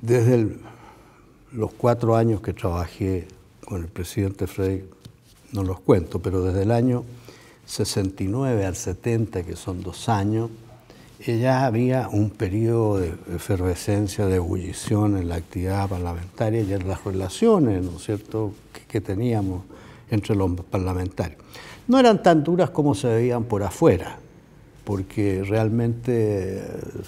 Desde los cuatro años que trabajé con el presidente Frey, no los cuento, pero desde el año 69 al 70, que son dos años, eh, ya había un periodo de efervescencia, de ebullición en la actividad parlamentaria y en las relaciones, ¿no es cierto?, que teníamos entre los parlamentarios. No eran tan duras como se veían por afuera, porque realmente eh,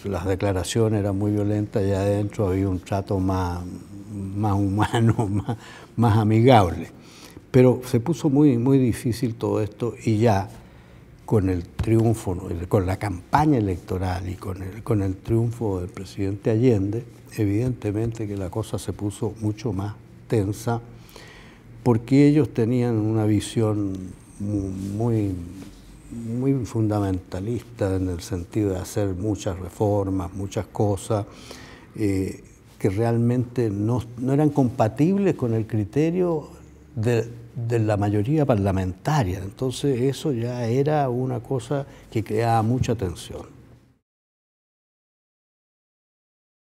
las declaraciones eran muy violentas y adentro había un trato más, más humano, más, amigable. Pero se puso muy, muy difícil todo esto y ya con el triunfo, con la campaña electoral y con el, con el triunfo del presidente Allende, evidentemente que la cosa se puso mucho más tensa porque ellos tenían una visión muy fundamentalista en el sentido de hacer muchas reformas, muchas cosas, eh, que realmente no, eran compatibles con el criterio de, de la mayoría parlamentaria. Entonces eso ya era una cosa que creaba mucha tensión.